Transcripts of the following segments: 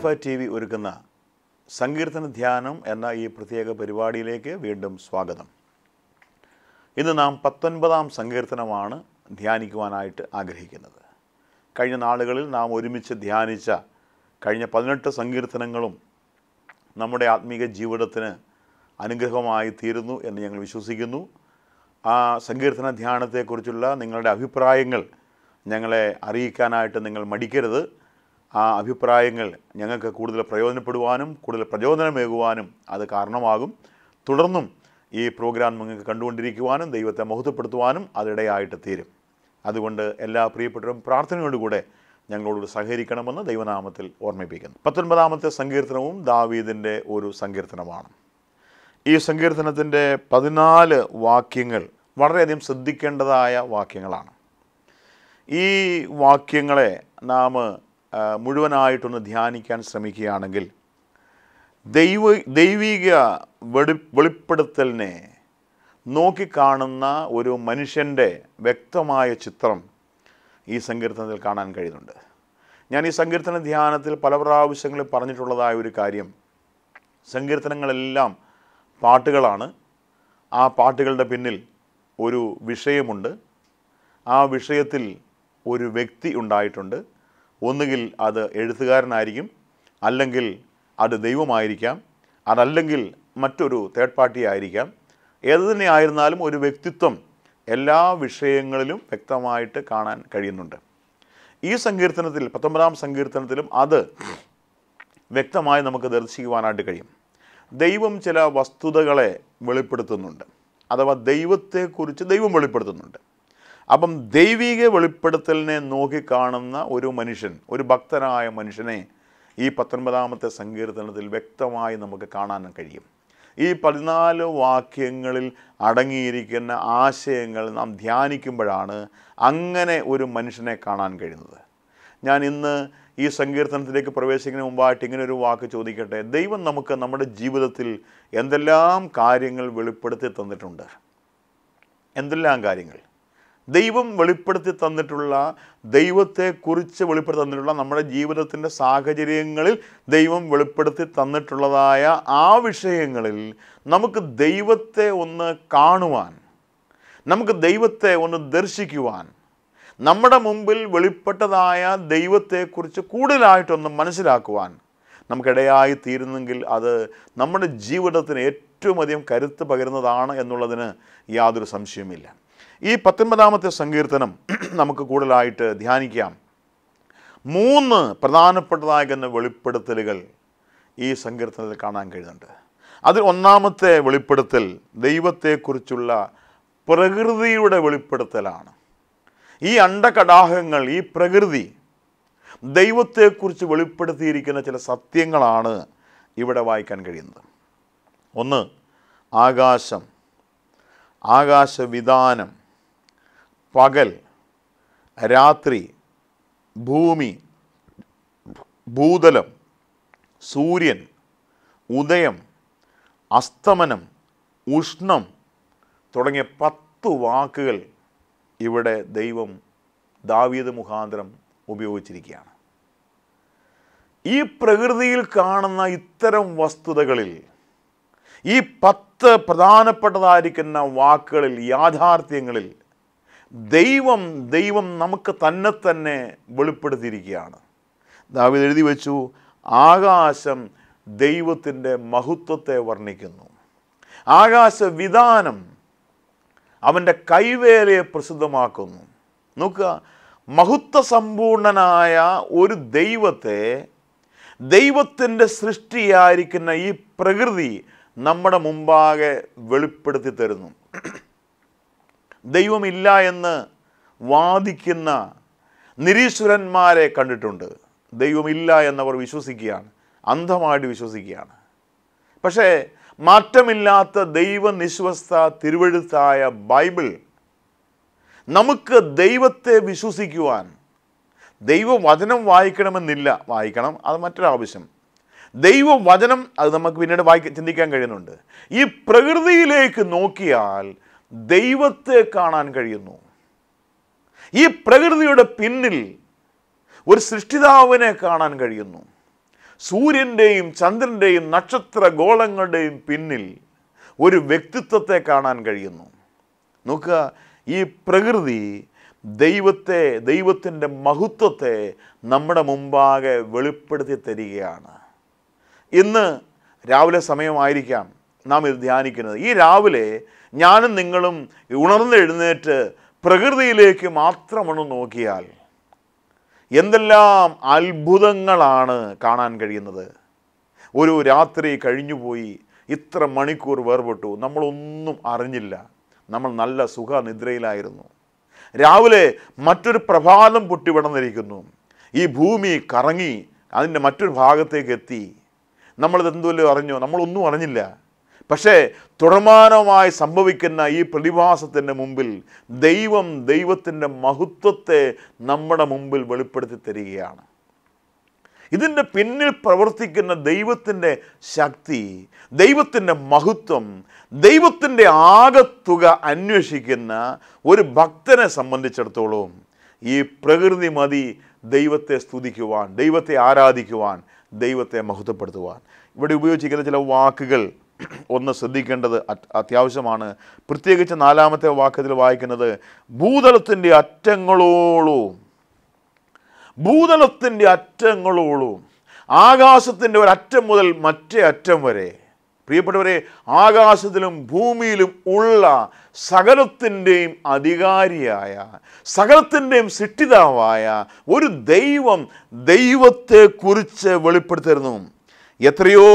alpha T V ഒരുക്കുന്ന സങ്കീർത്തന ധ്യാനം എന്ന ഈ പ്രത്യേക പരിപാടിയിലേക്ക് വീണ്ടും സ്വാഗതം ഇന്ന് നാം പത്തൊൻപതാം സങ്കീർത്തനമാണ് ധ്യാനിക്കുവാനായിട്ട് ആഗ്രഹിക്കുന്നത് കഴിഞ്ഞ നാളുകളിൽ നാം ഒരുമിച്ച് ധ്യാനിച്ച കഴിഞ്ഞ പതിനെട്ട് സങ്കീർത്തനങ്ങളും നമ്മുടെ ആത്മീക ജീവിതത്തിന് അനുഗ്രഹമായി തീരുന്നു എന്ന് ഞങ്ങൾ വിശ്വസിക്കുന്നു ആ സങ്കീർത്തന ധ്യാനത്തെക്കുറിച്ചുള്ള നിങ്ങളുടെ അഭിപ്രായങ്ങൾ ഞങ്ങളെ അറിയിക്കാനായിട്ട് നിങ്ങൾ മടിക്കരുത് ആ അഭിപ്രായങ്ങൾ ഞങ്ങൾക്ക് കൂടുതൽ പ്രയോജനപ്പെടുവാനും കൂടുതൽ പ്രചോദനമേകുവാനും അത് കാരണമാകും തുടർന്നും ഈ പ്രോഗ്രാം നിങ്ങൾക്ക് കണ്ടുകൊണ്ടിരിക്കുവാനും ദൈവത്തെ മഹത്വപ്പെടുത്തുവാനും അതിടയായിട്ട് തീരും അതുകൊണ്ട് എല്ലാ പ്രിയപ്പെട്ടവരും പ്രാർത്ഥനയോടുകൂടെ ഞങ്ങളോട് സഹകരിക്കണമെന്ന് ദൈവനാമത്തിൽ ഓർമ്മിപ്പിക്കുന്നു പത്തൊൻപതാമത്തെ സങ്കീർത്തനവും ദാവീദിൻ്റെ ഒരു സങ്കീർത്തനമാണ് ഈ സങ്കീർത്തനത്തിൻ്റെ പതിനാല് വാക്യങ്ങൾ വളരെയധികം ശ്രദ്ധിക്കേണ്ടതായ വാക്യങ്ങളാണ് ഈ വാക്യങ്ങളെ നാം മുഴുവനായിട്ടൊന്ന് ധ്യാനിക്കാൻ ശ്രമിക്കുകയാണെങ്കിൽ ദൈവ ദൈവിക വെളി വെളിപ്പെടുത്തലിനെ നോക്കിക്കാണുന്ന ഒരു മനുഷ്യൻ്റെ വ്യക്തമായ ചിത്രം ഈ സങ്കീർത്തനത്തിൽ കാണാൻ കഴിയുന്നുണ്ട് ഞാൻ ഈ സങ്കീർത്തന ധ്യാനത്തിൽ പല പ്രാവശ്യങ്ങളിൽ പറഞ്ഞിട്ടുള്ളതായ ഒരു കാര്യം സങ്കീർത്തനങ്ങളെല്ലാം പാട്ടുകളാണ് ആ പാട്ടുകളുടെ പിന്നിൽ ഒരു വിഷയമുണ്ട് ആ വിഷയത്തിൽ ഒരു വ്യക്തി ഉണ്ടായിട്ടുണ്ട് ഒന്നുകിൽ അത് എഴുത്തുകാരനായിരിക്കും അല്ലെങ്കിൽ അത് ദൈവമായിരിക്കാം അതല്ലെങ്കിൽ മറ്റൊരു തേർഡ് പാർട്ടി ആയിരിക്കാം ഏത് തന്നെ ആയിരുന്നാലും ഒരു വ്യക്തിത്വം എല്ലാ വിഷയങ്ങളിലും വ്യക്തമായിട്ട് കാണാൻ കഴിയുന്നുണ്ട് ഈ സങ്കീർത്തനത്തിൽ പത്തൊമ്പതാം സങ്കീർത്തനത്തിലും അത് വ്യക്തമായി നമുക്ക് ദർശിക്കുവാനായിട്ട് കഴിയും ദൈവം ചില വസ്തുതകളെ വെളിപ്പെടുത്തുന്നുണ്ട് അഥവാ ദൈവത്തെക്കുറിച്ച് ദൈവം വെളിപ്പെടുത്തുന്നുണ്ട് അപ്പം ദൈവിക വെളിപ്പെടുത്തലിനെ നോക്കിക്കാണുന്ന ഒരു മനുഷ്യൻ ഒരു ഭക്തനായ മനുഷ്യനെ ഈ പത്തൊൻപതാമത്തെ സങ്കീർത്തനത്തിൽ വ്യക്തമായി നമുക്ക് കാണാൻ കഴിയും ഈ പതിനാല് വാക്യങ്ങളിൽ അടങ്ങിയിരിക്കുന്ന ആശയങ്ങൾ നാം ധ്യാനിക്കുമ്പോഴാണ് അങ്ങനെ ഒരു മനുഷ്യനെ കാണാൻ കഴിയുന്നത് ഞാൻ ഇന്ന് ഈ സങ്കീർത്തനത്തിലേക്ക് പ്രവേശിക്കുന്നതിന് മുമ്പായിട്ട് ഇങ്ങനെ ഒരു വാക്ക് ചോദിക്കട്ടെ ദൈവം നമുക്ക് നമ്മുടെ ജീവിതത്തിൽ എന്തെല്ലാം കാര്യങ്ങൾ വെളിപ്പെടുത്തി തന്നിട്ടുണ്ട് എന്തെല്ലാം കാര്യങ്ങൾ ദൈവം വെളിപ്പെടുത്തി തന്നിട്ടുള്ള ദൈവത്തെക്കുറിച്ച് വെളിപ്പെടുത്തി തന്നിട്ടുള്ള നമ്മുടെ ജീവിതത്തിൻ്റെ സാഹചര്യങ്ങളിൽ ദൈവം വെളിപ്പെടുത്തി തന്നിട്ടുള്ളതായ ആ വിഷയങ്ങളിൽ നമുക്ക് ദൈവത്തെ ഒന്ന് കാണുവാൻ നമുക്ക് ദൈവത്തെ ഒന്ന് ദർശിക്കുവാൻ നമ്മുടെ മുമ്പിൽ വെളിപ്പെട്ടതായ ദൈവത്തെക്കുറിച്ച് കൂടുതലായിട്ടൊന്ന് മനസ്സിലാക്കുവാൻ നമുക്കിടയായി തീരുന്നെങ്കിൽ അത് നമ്മുടെ ജീവിതത്തിന് ഏറ്റവും അധികം കരുത്ത് പകരുന്നതാണ് എന്നുള്ളതിന് യാതൊരു സംശയവുമില്ല ഈ പത്തൊൻപതാമത്തെ സങ്കീർത്തനം നമുക്ക് കൂടുതലായിട്ട് ധ്യാനിക്കാം മൂന്ന് പ്രധാനപ്പെട്ടതാകുന്ന വെളിപ്പെടുത്തലുകൾ ഈ സങ്കീർത്തനത്തിൽ കാണാൻ കഴിയുന്നുണ്ട് അതിൽ ഒന്നാമത്തെ വെളിപ്പെടുത്തൽ ദൈവത്തെക്കുറിച്ചുള്ള പ്രകൃതിയുടെ വെളിപ്പെടുത്തലാണ് ഈ അണ്ടകടാഹങ്ങൾ ഈ പ്രകൃതി ദൈവത്തെക്കുറിച്ച് വെളിപ്പെടുത്തിയിരിക്കുന്ന ചില സത്യങ്ങളാണ് ഇവിടെ വായിക്കാൻ കഴിയുന്നത് ഒന്ന് ആകാശം ആകാശവിധാനം പകൽ രാത്രി ഭൂമി ഭൂതലം സൂര്യൻ ഉദയം അസ്തമനം ഉഷ്ണം തുടങ്ങിയ പത്ത് വാക്കുകൾ ഇവിടെ ദൈവം ദാവീദ് മുഖാന്തരം ഉപയോഗിച്ചിരിക്കുകയാണ് ഈ പ്രകൃതിയിൽ കാണുന്ന ഇത്തരം വസ്തുതകളിൽ ഈ പത്ത് പത്ത് പ്രധാനപ്പെട്ടതായിരിക്കുന്ന വാക്കുകളിൽ യാഥാർത്ഥ്യങ്ങളിൽ ദൈവം ദൈവം നമുക്ക് തന്നെ തന്നെ വെളിപ്പെടുത്തിയിരിക്കുകയാണ് ദാവിദ് എഴുതി വെച്ചു ആകാശം ദൈവത്തിൻ്റെ മഹത്വത്തെ വർണ്ണിക്കുന്നു വിധാനം അവൻ്റെ കൈവേലയെ പ്രസിദ്ധമാക്കുന്നു നോക്കുക മഹത്വസമ്പൂർണനായ ഒരു ദൈവത്തെ ദൈവത്തിൻ്റെ സൃഷ്ടിയായിരിക്കുന്ന ഈ പ്രകൃതി നമ്മുടെ മുമ്പാകെ വെളിപ്പെടുത്തി തരുന്നു ദൈവമില്ല എന്ന് വാദിക്കുന്ന നിരീശ്വരന്മാരെ കണ്ടിട്ടുണ്ട് ദൈവമില്ല എന്നവർ വിശ്വസിക്കുകയാണ് അന്ധമായിട്ട് വിശ്വസിക്കുകയാണ് പക്ഷേ മാറ്റമില്ലാത്ത ദൈവനിശ്വസ്ത തിരുവഴുത്തായ ബൈബിൾ നമുക്ക് ദൈവത്തെ വിശ്വസിക്കുവാൻ ദൈവവചനം വായിക്കണമെന്നില്ല വായിക്കണം അത് മറ്റൊരാവശ്യം ദൈവവചനം അത് നമുക്ക് പിന്നീട് വായി ചിന്തിക്കാൻ കഴിയുന്നുണ്ട് ഈ പ്രകൃതിയിലേക്ക് നോക്കിയാൽ ദൈവത്തെ കാണാൻ കഴിയുന്നു ഈ പ്രകൃതിയുടെ പിന്നിൽ ഒരു സൃഷ്ടിതാവിനെ കാണാൻ കഴിയുന്നു സൂര്യൻ്റെയും ചന്ദ്രൻ്റെയും നക്ഷത്ര ഗോളങ്ങളുടെയും പിന്നിൽ ഒരു വ്യക്തിത്വത്തെ കാണാൻ കഴിയുന്നു നോക്കുക ഈ പ്രകൃതി ദൈവത്തെ ദൈവത്തിൻ്റെ മഹത്വത്തെ നമ്മുടെ മുമ്പാകെ വെളിപ്പെടുത്തി തരികയാണ് ഇന്ന് രാവിലെ സമയമായിരിക്കാം നാം ഇത് ധ്യാനിക്കുന്നത് ഈ രാവിലെ ഞാനും നിങ്ങളും ഉണർന്നെഴുന്നേറ്റ് പ്രകൃതിയിലേക്ക് മാത്രമൊന്ന് നോക്കിയാൽ എന്തെല്ലാം അത്ഭുതങ്ങളാണ് കാണാൻ കഴിയുന്നത് ഒരു രാത്രി കഴിഞ്ഞുപോയി ഇത്ര മണിക്കൂർ വേർപെട്ടു നമ്മളൊന്നും അറിഞ്ഞില്ല നമ്മൾ നല്ല സുഖനിദ്രയിലായിരുന്നു രാവിലെ മറ്റൊരു പ്രഭാതം പൊട്ടിവിടന്നിരിക്കുന്നു ഈ ഭൂമി കറങ്ങി അതിൻ്റെ മറ്റൊരു ഭാഗത്തേക്ക് എത്തി നമ്മളിത് എന്തുമല്ലോ അറിഞ്ഞോ നമ്മളൊന്നും അറിഞ്ഞില്ല പക്ഷേ തുടർമാനമായി സംഭവിക്കുന്ന ഈ പ്രതിഭാസത്തിൻ്റെ മുമ്പിൽ ദൈവം ദൈവത്തിൻ്റെ മഹത്വത്തെ നമ്മുടെ മുമ്പിൽ വെളിപ്പെടുത്തി തരികയാണ് ഇതിൻ്റെ പിന്നിൽ പ്രവർത്തിക്കുന്ന ദൈവത്തിൻ്റെ ശക്തി ദൈവത്തിൻ്റെ മഹത്വം ദൈവത്തിൻ്റെ ആകത്തുക അന്വേഷിക്കുന്ന ഒരു ഭക്തനെ സംബന്ധിച്ചിടത്തോളം ഈ പ്രകൃതി മതി ദൈവത്തെ സ്തുതിക്കുവാൻ ദൈവത്തെ ആരാധിക്കുവാൻ ദൈവത്തെ മഹത്വപ്പെടുത്തുവാൻ ഇവിടെ ഉപയോഗിച്ചിരിക്കുന്ന ചില വാക്കുകൾ ഒന്ന് ശ്രദ്ധിക്കേണ്ടത് അത്യാവശ്യമാണ് പ്രത്യേകിച്ച് നാലാമത്തെ വാക്കത്തിൽ വായിക്കുന്നത് ഭൂതലത്തിൻ്റെ അറ്റങ്ങളോളവും ഭൂതലത്തിൻ്റെ അറ്റങ്ങളോളവും ആകാശത്തിൻ്റെ ഒരറ്റം മുതൽ മറ്റേ അറ്റം വരെ പ്രിയപ്പെട്ടവരെ ആകാശത്തിലും ഭൂമിയിലും ഉള്ള സകലത്തിൻ്റെയും അധികാരിയായ സകലത്തിൻ്റെയും സൃഷ്ടിതാവായ ഒരു ദൈവം ദൈവത്തെക്കുറിച്ച് വെളിപ്പെടുത്തിരുന്നു എത്രയോ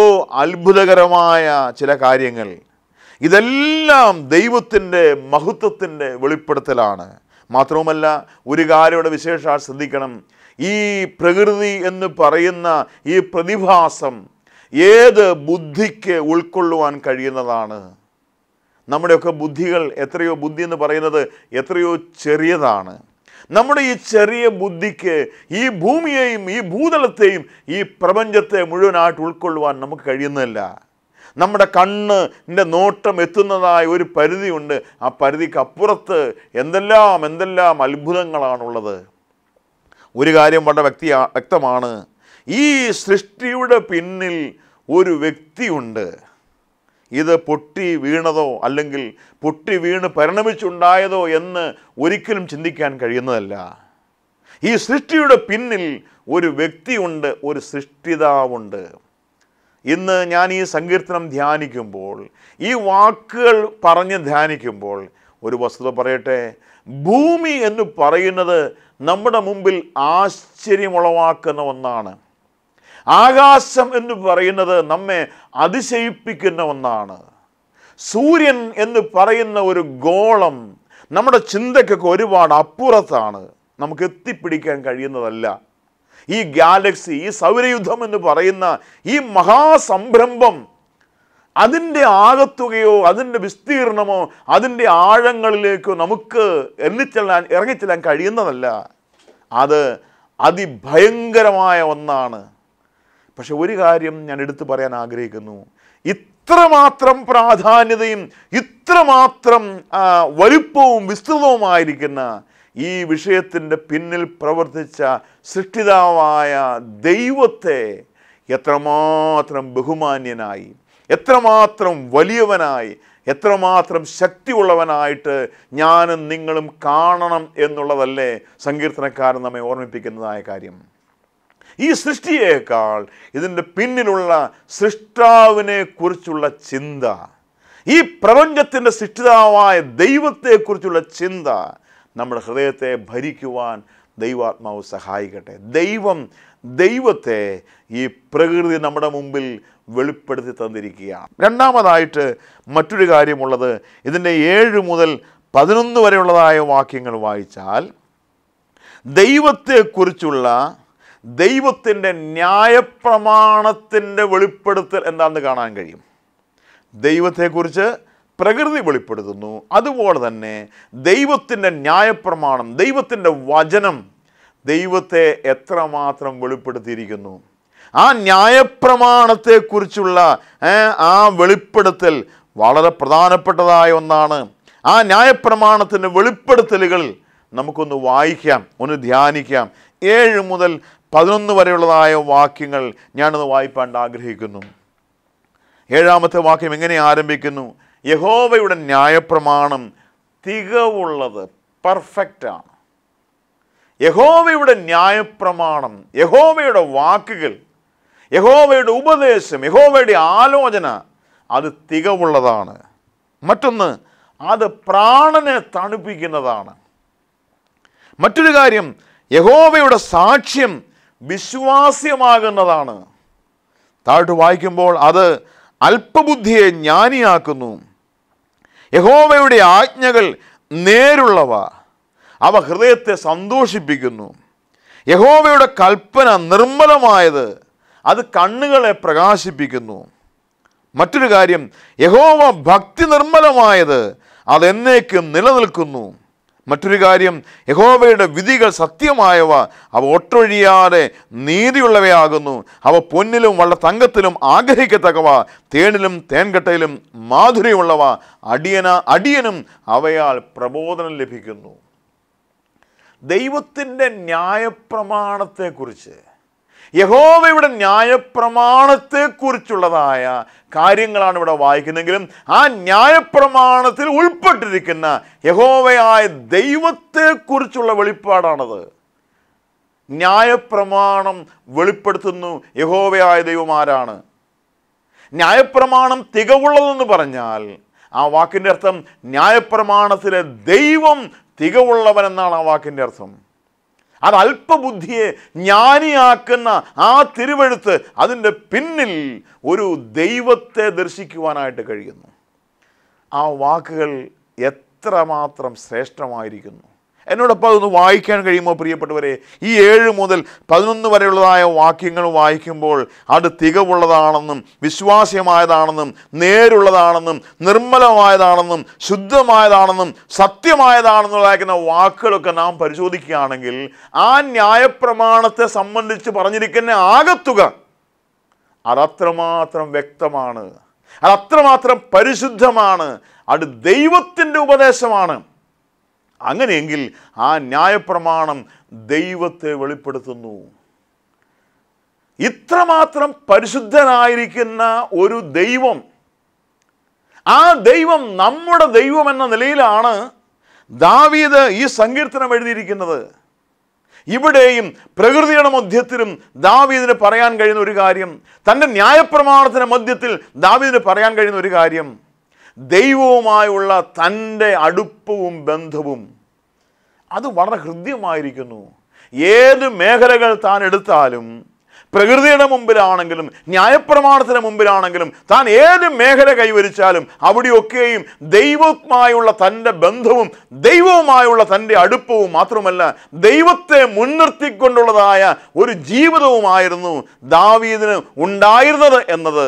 അത്ഭുതകരമായ ചില കാര്യങ്ങൾ ഇതെല്ലാം ദൈവത്തിൻ്റെ മഹത്വത്തിൻ്റെ വെളിപ്പെടുത്തലാണ് മാത്രവുമല്ല ഒരു കാര്യം വിശേഷ ശ്രദ്ധിക്കണം ഈ പ്രകൃതി എന്ന് പറയുന്ന ഈ പ്രതിഭാസം ഏത് ബുദ്ധിക്ക് ഉൾക്കൊള്ളുവാൻ കഴിയുന്നതാണ് നമ്മുടെയൊക്കെ ബുദ്ധികൾ എത്രയോ ബുദ്ധി എന്ന് പറയുന്നത് എത്രയോ ചെറിയതാണ് നമ്മുടെ ഈ ചെറിയ ബുദ്ധിക്ക് ഈ ഭൂമിയെയും ഈ ഭൂതലത്തെയും ഈ പ്രപഞ്ചത്തെ മുഴുവനായിട്ട് ഉൾക്കൊള്ളുവാൻ നമുക്ക് കഴിയുന്നില്ല നമ്മുടെ കണ്ണ് എൻ്റെ നോട്ടം എത്തുന്നതായ ഒരു പരിധിയുണ്ട് ആ പരിധിക്കപ്പുറത്ത് എന്തെല്ലാം എന്തെല്ലാം അത്ഭുതങ്ങളാണുള്ളത് ഒരു കാര്യം വളരെ വ്യക്തി വ്യക്തമാണ് ഈ സൃഷ്ടിയുടെ പിന്നിൽ ഒരു വ്യക്തിയുണ്ട് ഇത് പൊട്ടി വീണതോ അല്ലെങ്കിൽ പൊട്ടി വീണ് പരിണമിച്ചുണ്ടായതോ എന്ന് ഒരിക്കലും ചിന്തിക്കാൻ കഴിയുന്നതല്ല ഈ സൃഷ്ടിയുടെ പിന്നിൽ ഒരു വ്യക്തിയുണ്ട് ഒരു സൃഷ്ടിതാവുണ്ട് ഇന്ന് ഞാൻ ഈ സങ്കീർത്തനം ധ്യാനിക്കുമ്പോൾ ഈ വാക്കുകൾ പറഞ്ഞ് ധ്യാനിക്കുമ്പോൾ ഒരു വസ്തുത പറയട്ടെ ഭൂമി എന്ന് പറയുന്നത് നമ്മുടെ മുമ്പിൽ ആശ്ചര്യമുളവാക്കുന്ന ഒന്നാണ് ആകാശം എന്ന് പറയുന്നത് നമ്മെ അതിശയിപ്പിക്കുന്ന ഒന്നാണ് സൂര്യൻ എന്ന് പറയുന്ന ഒരു ഗോളം നമ്മുടെ ചിന്തയ്ക്കൊക്കെ ഒരുപാട് അപ്പുറത്താണ് നമുക്ക് എത്തിപ്പിടിക്കാൻ കഴിയുന്നതല്ല ഈ ഗാലക്സി ഈ സൗരയുദ്ധം എന്ന് പറയുന്ന ഈ മഹാസംരംഭം അതിൻ്റെ ആകത്തുകയോ അതിൻ്റെ വിസ്തീർണമോ അതിൻ്റെ ആഴങ്ങളിലേക്കോ നമുക്ക് എണ്ണിച്ചെല്ലാൻ ഇറങ്ങിച്ചെല്ലാൻ കഴിയുന്നതല്ല അത് അതിഭയങ്കരമായ ഒന്നാണ് പക്ഷെ ഒരു കാര്യം ഞാൻ എടുത്തു പറയാൻ ആഗ്രഹിക്കുന്നു ഇത്രമാത്രം പ്രാധാന്യതയും ഇത്രമാത്രം വലുപ്പവും വിസ്തൃതവുമായിരിക്കുന്ന ഈ വിഷയത്തിൻ്റെ പിന്നിൽ പ്രവർത്തിച്ച സൃഷ്ടിതാവായ ദൈവത്തെ എത്രമാത്രം ബഹുമാന്യനായി എത്രമാത്രം വലിയവനായി എത്രമാത്രം ശക്തിയുള്ളവനായിട്ട് ഞാനും നിങ്ങളും കാണണം എന്നുള്ളതല്ലേ സങ്കീർത്തനക്കാരൻ നമ്മെ ഓർമ്മിപ്പിക്കുന്നതായ കാര്യം ഈ സൃഷ്ടിയേക്കാൾ ഇതിൻ്റെ പിന്നിലുള്ള സൃഷ്ടാവിനെ കുറിച്ചുള്ള ചിന്ത ഈ പ്രപഞ്ചത്തിൻ്റെ സൃഷ്ടിതാവായ ദൈവത്തെക്കുറിച്ചുള്ള ചിന്ത നമ്മുടെ ഹൃദയത്തെ ഭരിക്കുവാൻ ദൈവാത്മാവ് സഹായിക്കട്ടെ ദൈവം ദൈവത്തെ ഈ പ്രകൃതി നമ്മുടെ മുമ്പിൽ വെളിപ്പെടുത്തി തന്നിരിക്കുകയാണ് രണ്ടാമതായിട്ട് മറ്റൊരു കാര്യമുള്ളത് ഇതിൻ്റെ ഏഴ് മുതൽ പതിനൊന്ന് വരെയുള്ളതായ വാക്യങ്ങൾ വായിച്ചാൽ ദൈവത്തെക്കുറിച്ചുള്ള ദൈവത്തിൻ്റെ ന്യായപ്രമാണത്തിൻ്റെ വെളിപ്പെടുത്തൽ എന്താണെന്ന് കാണാൻ കഴിയും ദൈവത്തെക്കുറിച്ച് പ്രകൃതി വെളിപ്പെടുത്തുന്നു അതുപോലെ തന്നെ ദൈവത്തിൻ്റെ ന്യായപ്രമാണം ദൈവത്തിൻ്റെ വചനം ദൈവത്തെ എത്രമാത്രം വെളിപ്പെടുത്തിയിരിക്കുന്നു ആ ന്യായപ്രമാണത്തെക്കുറിച്ചുള്ള ആ വെളിപ്പെടുത്തൽ വളരെ പ്രധാനപ്പെട്ടതായ ഒന്നാണ് ആ ന്യായപ്രമാണത്തിൻ്റെ വെളിപ്പെടുത്തലുകൾ നമുക്കൊന്ന് വായിക്കാം ഒന്ന് ധ്യാനിക്കാം ഏഴ് മുതൽ പതിനൊന്ന് വരെയുള്ളതായ വാക്യങ്ങൾ ഞാനത് വായിപ്പാണ്ട് ആഗ്രഹിക്കുന്നു ഏഴാമത്തെ വാക്യം എങ്ങനെ ആരംഭിക്കുന്നു യഹോവയുടെ ന്യായപ്രമാണം തികവുള്ളത് പെർഫെക്റ്റാണ് യഹോവയുടെ ന്യായപ്രമാണം യഹോവയുടെ വാക്കുകൾ യഹോവയുടെ ഉപദേശം യഹോവയുടെ ആലോചന അത് തികവുള്ളതാണ് മറ്റൊന്ന് അത് പ്രാണനെ തണുപ്പിക്കുന്നതാണ് മറ്റൊരു കാര്യം യഹോവയുടെ സാക്ഷ്യം വിശ്വാസ്യമാകുന്നതാണ് താഴോട്ട് വായിക്കുമ്പോൾ അത് അല്പബുദ്ധിയെ ജ്ഞാനിയാക്കുന്നു യഹോവയുടെ ആജ്ഞകൾ നേരുള്ളവ അവ ഹൃദയത്തെ സന്തോഷിപ്പിക്കുന്നു യഹോവയുടെ കൽപ്പന നിർമ്മലമായത് അത് കണ്ണുകളെ പ്രകാശിപ്പിക്കുന്നു മറ്റൊരു കാര്യം യഹോവ ഭക്തി നിർമ്മലമായത് അതെന്നേക്കും നിലനിൽക്കുന്നു മറ്റൊരു കാര്യം യഹോവയുടെ വിധികൾ സത്യമായവ അവ ഒട്ടൊഴിയാതെ നീതിയുള്ളവയാകുന്നു അവ പൊന്നിലും വള്ള തങ്കത്തിലും ആഗ്രഹിക്കത്തക്കവ തേനിലും തേൻകട്ടയിലും മാധുര്യമുള്ളവ അടിയന അടിയനും അവയാൽ പ്രബോധനം ലഭിക്കുന്നു ദൈവത്തിൻ്റെ ന്യായപ്രമാണത്തെക്കുറിച്ച് യഹോവയുടെ ന്യായപ്രമാണത്തെക്കുറിച്ചുള്ളതായ കാര്യങ്ങളാണ് ഇവിടെ വായിക്കുന്നതെങ്കിലും ആ ന്യായപ്രമാണത്തിൽ ഉൾപ്പെട്ടിരിക്കുന്ന യഹോവയായ ദൈവത്തെക്കുറിച്ചുള്ള വെളിപ്പാടാണത് ന്യായപ്രമാണം വെളിപ്പെടുത്തുന്നു യഹോവയായ ദൈവമാരാണ് ന്യായപ്രമാണം തികവുള്ളതെന്ന് പറഞ്ഞാൽ ആ വാക്കിൻ്റെ അർത്ഥം ന്യായപ്രമാണത്തിലെ ദൈവം തികവുള്ളവനെന്നാണ് ആ വാക്കിൻ്റെ അർത്ഥം അത് അല്പബുദ്ധിയെ ജ്ഞാനിയാക്കുന്ന ആ തിരുവഴുത്ത് അതിൻ്റെ പിന്നിൽ ഒരു ദൈവത്തെ ദർശിക്കുവാനായിട്ട് കഴിയുന്നു ആ വാക്കുകൾ എത്രമാത്രം ശ്രേഷ്ഠമായിരിക്കുന്നു എന്നോടൊപ്പം അതൊന്ന് വായിക്കാൻ കഴിയുമോ പ്രിയപ്പെട്ടവരെ ഈ ഏഴ് മുതൽ പതിനൊന്ന് വരെയുള്ളതായ വാക്യങ്ങൾ വായിക്കുമ്പോൾ അത് തികവുള്ളതാണെന്നും വിശ്വാസ്യമായതാണെന്നും നേരുള്ളതാണെന്നും നിർമ്മലമായതാണെന്നും ശുദ്ധമായതാണെന്നും സത്യമായതാണെന്നുള്ളതായിരിക്കുന്ന വാക്കുകളൊക്കെ നാം പരിശോധിക്കുകയാണെങ്കിൽ ആ ന്യായപ്രമാണത്തെ സംബന്ധിച്ച് പറഞ്ഞിരിക്കുന്ന ആകത്തുക അതത്രമാത്രം വ്യക്തമാണ് അതത്രമാത്രം പരിശുദ്ധമാണ് അത് ദൈവത്തിൻ്റെ ഉപദേശമാണ് അങ്ങനെയെങ്കിൽ ആ ന്യായപ്രമാണം ദൈവത്തെ വെളിപ്പെടുത്തുന്നു ഇത്രമാത്രം പരിശുദ്ധനായിരിക്കുന്ന ഒരു ദൈവം ആ ദൈവം നമ്മുടെ ദൈവം എന്ന നിലയിലാണ് ദാവീദ് ഈ സങ്കീർത്തനം എഴുതിയിരിക്കുന്നത് ഇവിടെയും പ്രകൃതിയുടെ മധ്യത്തിലും ദാവീദിന് പറയാൻ കഴിയുന്ന ഒരു കാര്യം തൻ്റെ ന്യായപ്രമാണത്തിൻ്റെ മധ്യത്തിൽ ദാവീദിന് പറയാൻ കഴിയുന്ന ഒരു കാര്യം ദൈവവുമായുള്ള തൻ്റെ അടുപ്പവും ബന്ധവും അത് വളരെ ഹൃദ്യമായിരിക്കുന്നു ഏത് മേഖലകൾ താൻ എടുത്താലും പ്രകൃതിയുടെ മുമ്പിലാണെങ്കിലും ന്യായപ്രമാണത്തിന് മുമ്പിലാണെങ്കിലും താൻ ഏത് മേഖല കൈവരിച്ചാലും അവിടെയൊക്കെയും ദൈവവുമായുള്ള തൻ്റെ ബന്ധവും ദൈവവുമായുള്ള തൻ്റെ അടുപ്പവും മാത്രമല്ല ദൈവത്തെ മുൻനിർത്തിക്കൊണ്ടുള്ളതായ ഒരു ജീവിതവുമായിരുന്നു ദാവീദിന് ഉണ്ടായിരുന്നത് എന്നത്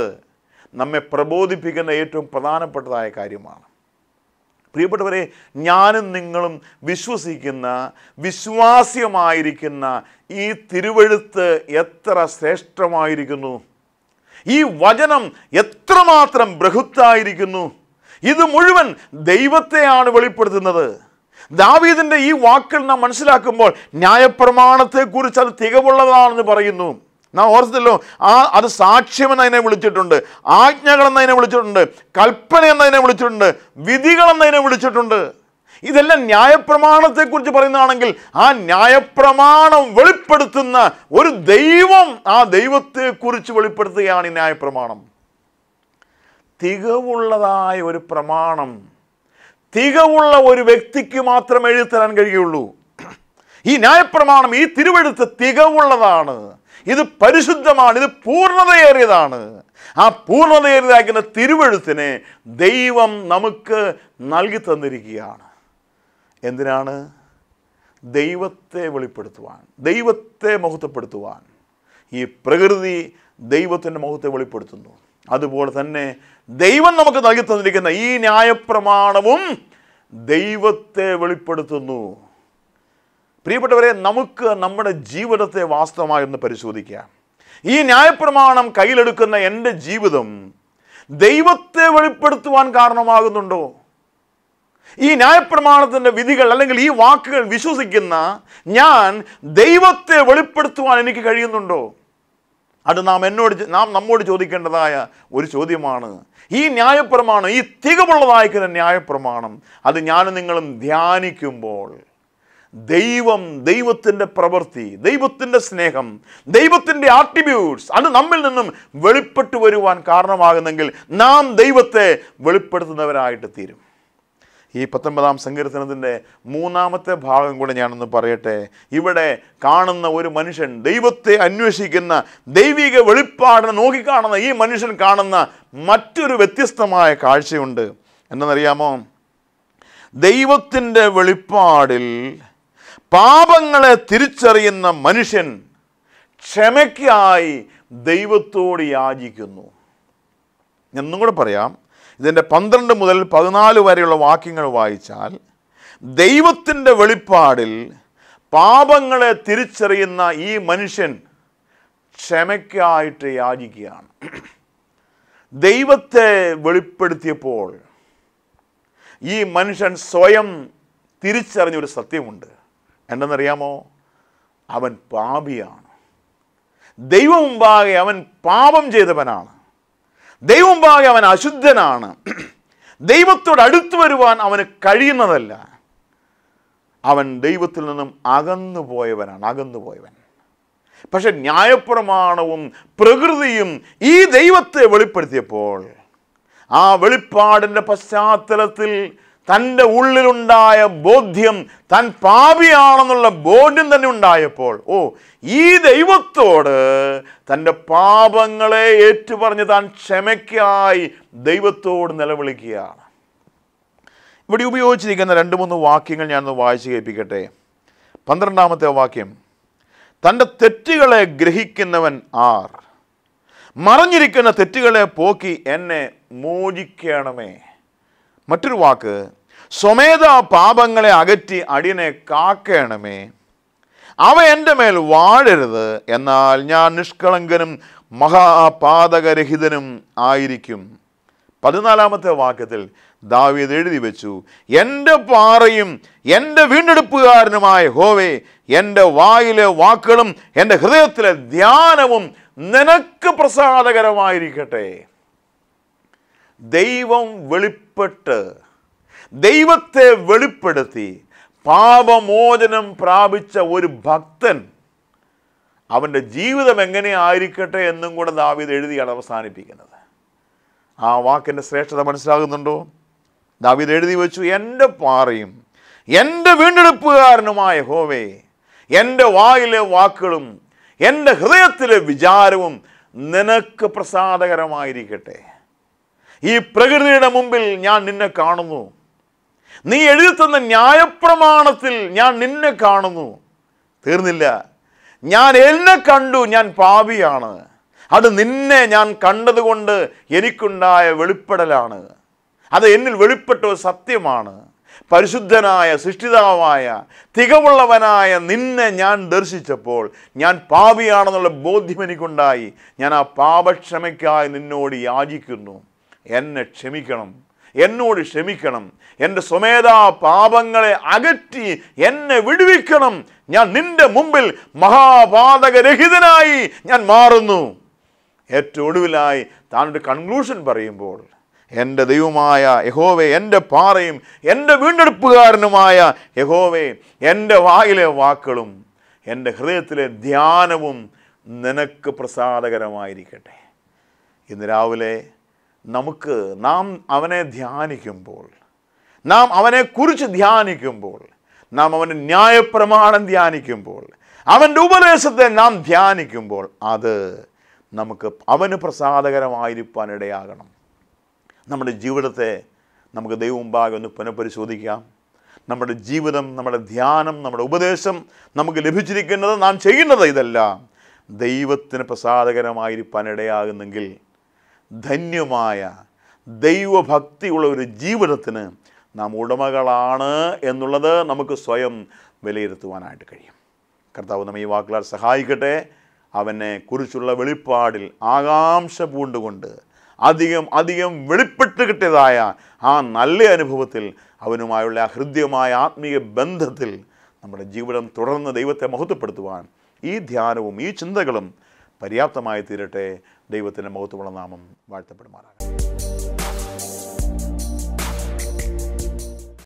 നമ്മെ പ്രബോധിപ്പിക്കുന്ന ഏറ്റവും പ്രധാനപ്പെട്ടതായ കാര്യമാണ് പ്രിയപ്പെട്ടവരെ ഞാനും നിങ്ങളും വിശ്വസിക്കുന്ന വിശ്വാസ്യമായിരിക്കുന്ന ഈ തിരുവഴുത്ത് എത്ര ശ്രേഷ്ഠമായിരിക്കുന്നു ഈ വചനം എത്രമാത്രം ബൃഹത്തായിരിക്കുന്നു ഇത് മുഴുവൻ ദൈവത്തെയാണ് വെളിപ്പെടുത്തുന്നത് ദാവീദിൻ്റെ ഈ വാക്കുകൾ നാം മനസ്സിലാക്കുമ്പോൾ ന്യായപ്രമാണത്തെക്കുറിച്ച് അത് തികവുള്ളതാണെന്ന് പറയുന്നു നാം ഓർത്തല്ലോ ആ അത് സാക്ഷ്യം എന്നതിനെ വിളിച്ചിട്ടുണ്ട് ആജ്ഞകൾ എന്നതിനെ വിളിച്ചിട്ടുണ്ട് കൽപ്പന എന്നതിനെ വിളിച്ചിട്ടുണ്ട് വിധികൾ എന്നതിനെ വിളിച്ചിട്ടുണ്ട് ഇതെല്ലാം ന്യായപ്രമാണത്തെക്കുറിച്ച് പറയുന്നതാണെങ്കിൽ ആ ന്യായപ്രമാണം വെളിപ്പെടുത്തുന്ന ഒരു ദൈവം ആ ദൈവത്തെക്കുറിച്ച് വെളിപ്പെടുത്തുകയാണ് ഈ ന്യായപ്രമാണം തികവുള്ളതായ ഒരു പ്രമാണം തികവുള്ള ഒരു വ്യക്തിക്ക് മാത്രം എഴുതി തരാൻ കഴിയുള്ളൂ ഈ ന്യായപ്രമാണം ഈ തിരുവെടുത്ത് തികവുള്ളതാണ് ഇത് പരിശുദ്ധമാണ് ഇത് പൂർണ്ണതയേറിയതാണ് ആ പൂർണ്ണതയേറിയതാക്കുന്ന തിരുവഴുത്തിനെ ദൈവം നമുക്ക് നൽകി തന്നിരിക്കുകയാണ് എന്തിനാണ് ദൈവത്തെ വെളിപ്പെടുത്തുവാൻ ദൈവത്തെ മഹത്വപ്പെടുത്തുവാൻ ഈ പ്രകൃതി ദൈവത്തിൻ്റെ മഹത്വത്തെ വെളിപ്പെടുത്തുന്നു അതുപോലെ തന്നെ ദൈവം നമുക്ക് നൽകി തന്നിരിക്കുന്ന ഈ ന്യായപ്രമാണവും ദൈവത്തെ വെളിപ്പെടുത്തുന്നു പ്രിയപ്പെട്ടവരെ നമുക്ക് നമ്മുടെ ജീവിതത്തെ വാസ്തവമായി ഒന്ന് പരിശോധിക്കാം ഈ ന്യായപ്രമാണം കയ്യിലെടുക്കുന്ന എൻ്റെ ജീവിതം ദൈവത്തെ വെളിപ്പെടുത്തുവാൻ കാരണമാകുന്നുണ്ടോ ഈ ന്യായപ്രമാണത്തിൻ്റെ വിധികൾ അല്ലെങ്കിൽ ഈ വാക്കുകൾ വിശ്വസിക്കുന്ന ഞാൻ ദൈവത്തെ വെളിപ്പെടുത്തുവാൻ എനിക്ക് കഴിയുന്നുണ്ടോ അത് നാം എന്നോട് നാം നമ്മോട് ചോദിക്കേണ്ടതായ ഒരു ചോദ്യമാണ് ഈ ന്യായപ്രമാണം ഈ തികവുള്ളതായിരിക്കുന്ന ന്യായപ്രമാണം അത് ഞാനും നിങ്ങളും ധ്യാനിക്കുമ്പോൾ ദൈവം ദൈവത്തിൻ്റെ പ്രവൃത്തി ദൈവത്തിൻ്റെ സ്നേഹം ദൈവത്തിൻ്റെ ആർട്ടിബ്യൂട്ട്സ് അത് നമ്മിൽ നിന്നും വെളിപ്പെട്ടു വരുവാൻ കാരണമാകുന്നെങ്കിൽ നാം ദൈവത്തെ വെളിപ്പെടുത്തുന്നവരായിട്ട് തീരും ഈ പത്തൊമ്പതാം സങ്കീർത്തനത്തിൻ്റെ മൂന്നാമത്തെ ഭാഗം കൂടെ ഞാനൊന്ന് പറയട്ടെ ഇവിടെ കാണുന്ന ഒരു മനുഷ്യൻ ദൈവത്തെ അന്വേഷിക്കുന്ന ദൈവിക വെളിപ്പാടിനെ നോക്കിക്കാണുന്ന ഈ മനുഷ്യൻ കാണുന്ന മറ്റൊരു വ്യത്യസ്തമായ കാഴ്ചയുണ്ട് എന്നറിയാമോ ദൈവത്തിൻ്റെ വെളിപ്പാടിൽ പാപങ്ങളെ തിരിച്ചറിയുന്ന മനുഷ്യൻ ക്ഷമയ്ക്കായി ദൈവത്തോട് യാചിക്കുന്നു എന്നും കൂടെ പറയാം ഇതിൻ്റെ പന്ത്രണ്ട് മുതൽ പതിനാല് വരെയുള്ള വാക്യങ്ങൾ വായിച്ചാൽ ദൈവത്തിൻ്റെ വെളിപ്പാടിൽ പാപങ്ങളെ തിരിച്ചറിയുന്ന ഈ മനുഷ്യൻ ക്ഷമയ്ക്കായിട്ട് യാചിക്കുകയാണ് ദൈവത്തെ വെളിപ്പെടുത്തിയപ്പോൾ ഈ മനുഷ്യൻ സ്വയം തിരിച്ചറിഞ്ഞൊരു സത്യമുണ്ട് എന്തെന്നറിയാമോ അവൻ പാപിയാണ് ദൈവം മുമ്പാകെ അവൻ പാപം ചെയ്തവനാണ് ദൈവം മുമ്പാകെ അവൻ അശുദ്ധനാണ് ദൈവത്തോട് അടുത്തു വരുവാൻ അവന് കഴിയുന്നതല്ല അവൻ ദൈവത്തിൽ നിന്നും അകന്നു പോയവനാണ് അകന്നു പോയവൻ പക്ഷെ ന്യായപ്രമാണവും പ്രകൃതിയും ഈ ദൈവത്തെ വെളിപ്പെടുത്തിയപ്പോൾ ആ വെളിപ്പാടിൻ്റെ പശ്ചാത്തലത്തിൽ തൻ്റെ ഉള്ളിലുണ്ടായ ബോധ്യം താൻ പാപിയാണെന്നുള്ള ബോധ്യം തന്നെ ഉണ്ടായപ്പോൾ ഓ ഈ ദൈവത്തോട് തൻ്റെ പാപങ്ങളെ ഏറ്റുപറഞ്ഞ് താൻ ക്ഷമയ്ക്കായി ദൈവത്തോട് നിലവിളിക്കുകയാണ് ഇവിടെ ഉപയോഗിച്ചിരിക്കുന്ന രണ്ട് മൂന്ന് വാക്യങ്ങൾ ഞാനൊന്ന് വായിച്ചു കേൾപ്പിക്കട്ടെ പന്ത്രണ്ടാമത്തെ വാക്യം തൻ്റെ തെറ്റുകളെ ഗ്രഹിക്കുന്നവൻ ആർ മറഞ്ഞിരിക്കുന്ന തെറ്റുകളെ പോക്കി എന്നെ മോചിക്കണമേ മറ്റൊരു വാക്ക് സ്വമേധ പാപങ്ങളെ അകറ്റി അടിയനെ കാക്കണമേ അവ എൻ്റെ മേൽ വാഴരുത് എന്നാൽ ഞാൻ നിഷ്കളങ്കനും മഹാപാതകരഹിതനും ആയിരിക്കും പതിനാലാമത്തെ വാക്യത്തിൽ ദാവീദ് എഴുതി വെച്ചു എൻ്റെ പാറയും എൻ്റെ വീണ്ടെടുപ്പുകാരനുമായ ഹോവേ എൻ്റെ വായിലെ വാക്കുകളും എൻ്റെ ഹൃദയത്തിലെ ധ്യാനവും നിനക്ക് പ്രസാദകരമായിരിക്കട്ടെ ദൈവം വെളിപ്പെട്ട് ദൈവത്തെ വെളിപ്പെടുത്തി പാപമോചനം പ്രാപിച്ച ഒരു ഭക്തൻ അവൻ്റെ ജീവിതം എങ്ങനെ ആയിരിക്കട്ടെ എന്നും കൂടെ ദാവീദ് എഴുതിയാണ് അവസാനിപ്പിക്കുന്നത് ആ വാക്കിൻ്റെ ശ്രേഷ്ഠത മനസ്സിലാകുന്നുണ്ടോ ദാവീദ് എഴുതി വെച്ചു എൻ്റെ പാറയും എൻ്റെ വീണ്ടെടുപ്പുകാരനുമായ ഹോവേ എൻ്റെ വായിലെ വാക്കുകളും എൻ്റെ ഹൃദയത്തിലെ വിചാരവും നിനക്ക് പ്രസാദകരമായിരിക്കട്ടെ ഈ പ്രകൃതിയുടെ മുമ്പിൽ ഞാൻ നിന്നെ കാണുന്നു നീ എഴുതുന്ന ന്യായപ്രമാണത്തിൽ ഞാൻ നിന്നെ കാണുന്നു തീർന്നില്ല ഞാൻ എന്നെ കണ്ടു ഞാൻ പാപിയാണ് അത് നിന്നെ ഞാൻ കണ്ടതുകൊണ്ട് എനിക്കുണ്ടായ വെളിപ്പെടലാണ് അത് എന്നിൽ വെളിപ്പെട്ട സത്യമാണ് പരിശുദ്ധനായ സൃഷ്ടിതാവായ തികവുള്ളവനായ നിന്നെ ഞാൻ ദർശിച്ചപ്പോൾ ഞാൻ പാപിയാണെന്നുള്ള ബോധ്യം എനിക്കുണ്ടായി ഞാൻ ആ പാപക്ഷമയ്ക്കായി നിന്നോട് യാചിക്കുന്നു എന്നെ ക്ഷമിക്കണം എന്നോട് ക്ഷമിക്കണം എൻ്റെ സ്വമേധാ പാപങ്ങളെ അകറ്റി എന്നെ വിടുവിക്കണം ഞാൻ നിന്റെ മുമ്പിൽ മഹാപാതകരഹിതനായി ഞാൻ മാറുന്നു ഏറ്റവും ഒടുവിലായി താനൊരു കൺക്ലൂഷൻ പറയുമ്പോൾ എൻ്റെ ദൈവമായ യഹോവെ എൻ്റെ പാറയും എൻ്റെ വീണ്ടെടുപ്പുകാരനുമായ യഹോവെ എൻ്റെ വായിലെ വാക്കുകളും എൻ്റെ ഹൃദയത്തിലെ ധ്യാനവും നിനക്ക് പ്രസാദകരമായിരിക്കട്ടെ ഇന്ന് രാവിലെ നമുക്ക് നാം അവനെ ധ്യാനിക്കുമ്പോൾ നാം അവനെക്കുറിച്ച് ധ്യാനിക്കുമ്പോൾ നാം അവൻ്റെ ന്യായപ്രമാണം ധ്യാനിക്കുമ്പോൾ അവൻ്റെ ഉപദേശത്തെ നാം ധ്യാനിക്കുമ്പോൾ അത് നമുക്ക് അവന് പ്രസാദകരമായിരിക്കാൻ ഇടയാകണം നമ്മുടെ ജീവിതത്തെ നമുക്ക് ദൈവമുമ്പാകെ ഒന്ന് പുനഃപരിശോധിക്കാം നമ്മുടെ ജീവിതം നമ്മുടെ ധ്യാനം നമ്മുടെ ഉപദേശം നമുക്ക് ലഭിച്ചിരിക്കുന്നത് നാം ചെയ്യുന്നത് ഇതെല്ലാം ദൈവത്തിന് പ്രസാദകരമായിരിക്കാൻ ഇടയാകുന്നെങ്കിൽ ധന്യമായ ദൈവഭക്തിയുള്ള ഒരു ജീവിതത്തിന് നാം ഉടമകളാണ് എന്നുള്ളത് നമുക്ക് സ്വയം വിലയിരുത്തുവാനായിട്ട് കഴിയും കർത്താവ് നമ്മ ഈ വാക്കുകൾ സഹായിക്കട്ടെ അവനെ കുറിച്ചുള്ള വെളിപ്പാടിൽ ആകാംക്ഷ പൂണ്ടുകൊണ്ട് അധികം അധികം വെളിപ്പെട്ട് കിട്ടിയതായ ആ നല്ല അനുഭവത്തിൽ അവനുമായുള്ള ആ ഹൃദ്യമായ ആത്മീയ ബന്ധത്തിൽ നമ്മുടെ ജീവിതം തുടർന്ന് ദൈവത്തെ മഹത്വപ്പെടുത്തുവാൻ ഈ ധ്യാനവും ഈ ചിന്തകളും പര്യാപ്തമായി തീരട്ടെ ദൈവത്തിൻ്റെ മഹത്വമുള്ള നാമം വാഴ്ത്തപ്പെടുമാറാകട്ടെ